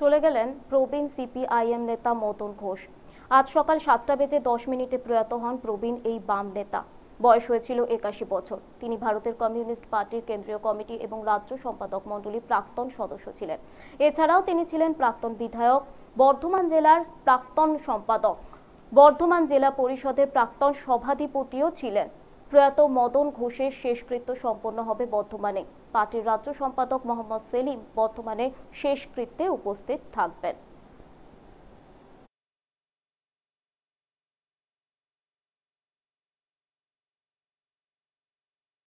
চলে গেলেন প্রবীণ সিপিআইএম নেতা মতন ঘোষ আজ সকাল সাতটা বেজে দশ মিনিটে প্রয়াত হন প্রবীণ এই বাম নেতা বয়স হয়েছিল একাশি বছর তিনি ভারতের কমিউনিস্ট পার্টির কেন্দ্রীয় কমিটি এবং রাজ্য সম্পাদক মণ্ডলীর প্রাক্তন সদস্য ছিলেন এছাড়াও তিনি ছিলেন প্রাক্তন বিধায়ক বর্ধমান জেলার প্রাক্তন সম্পাদক বর্ধমান জেলা পরিষদের প্রাক্তন সভাধিপতিও ছিলেন প্রয়াত মদন ঘোষের শেষকৃত্য সম্পন্ন হবে বর্ধমানে পার্টির রাজ্য সম্পাদক মোহাম্মদ সেলিম বর্ধমানে শেষকৃত্যে উপস্থিত থাকবেন